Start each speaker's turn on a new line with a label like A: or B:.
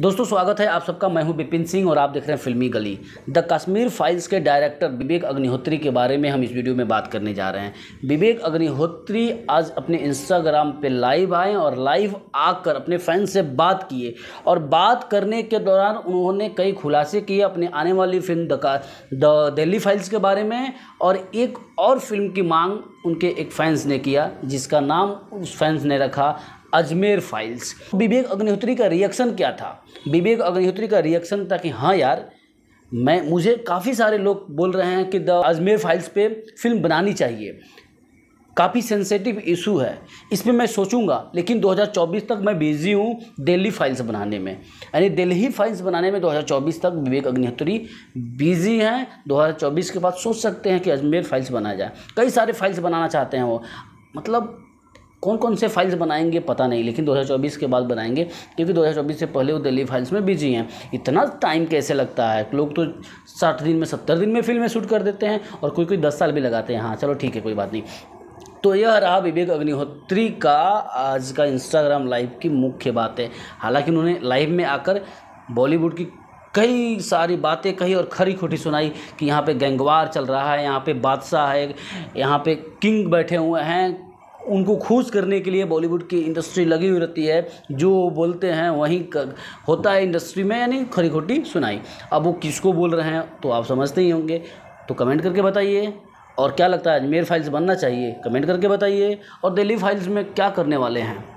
A: दोस्तों स्वागत है आप सबका मैं हूं बिपिन सिंह और आप देख रहे हैं फिल्मी गली द कश्मीर फाइल्स के डायरेक्टर विवेक अग्निहोत्री के बारे में हम इस वीडियो में बात करने जा रहे हैं विवेक अग्निहोत्री आज अपने इंस्टाग्राम पे लाइव आए और लाइव आकर अपने फैंस से बात किए और बात करने के दौरान उन्होंने कई खुलासे किए अपने आने वाली फिल्म द दिल्ली फाइल्स के बारे में और एक और फिल्म की मांग उनके एक फैंस ने किया जिसका नाम उस फैंस ने रखा अजमेर फाइल्स विवेक अग्निहोत्री का रिएक्शन क्या था विवेक अग्निहोत्री का रिएक्शन था कि हाँ यार मैं मुझे काफ़ी सारे लोग बोल रहे हैं कि द अजमेर फाइल्स पे फिल्म बनानी चाहिए काफ़ी सेंसेटिव इशू है इस पर मैं सोचूंगा लेकिन 2024 तक मैं बिज़ी हूँ दिल्ली फाइल्स बनाने में यानी दिल्ली फाइल्स बनाने में 2024 तक विवेक अग्निहोत्री बिज़ी हैं 2024 के बाद सोच सकते हैं कि अजमेर फाइल्स बनाया जाए कई सारे फाइल्स बनाना चाहते हैं वो मतलब कौन कौन से फाइल्स बनाएंगे पता नहीं लेकिन 2024 के बाद बनाएंगे क्योंकि 2024 से पहले वो दिल्ली फाइल्स में बिजी हैं इतना टाइम कैसे लगता है लोग तो साठ दिन में सत्तर दिन में फिल्में शूट कर देते हैं और कोई कोई दस साल भी लगाते हैं हाँ चलो ठीक है कोई बात नहीं तो यह रहा विवेक अग्निहोत्री का आज का इंस्टाग्राम लाइव की मुख्य बात है हालांकि उन्होंने लाइव में आकर बॉलीवुड की कई सारी बातें कही और खरी खोटी सुनाई कि यहाँ पे गैंगवार चल रहा है यहाँ पे बादशाह है यहाँ पे किंग बैठे हुए हैं उनको खुश करने के लिए बॉलीवुड की इंडस्ट्री लगी हुई रहती है जो बोलते हैं वहीं होता है इंडस्ट्री में यानी खरी खोटी सुनाई अब वो किसको बोल रहे हैं तो आप समझते ही होंगे तो कमेंट करके बताइए और क्या लगता है अजमेर फाइल्स बनना चाहिए कमेंट करके बताइए और दिल्ली फाइल्स में क्या करने वाले हैं